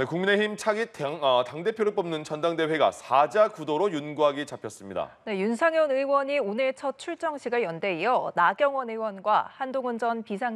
네, 국민의힘 차기 당, 어, 대표를 뽑는 전당대회가 4자 구도로 윤곽이 잡혔습니다. 네, 윤상현 의원이 오늘 첫 출정식을 연대 이어 나경원 의원과 한동훈 전 비상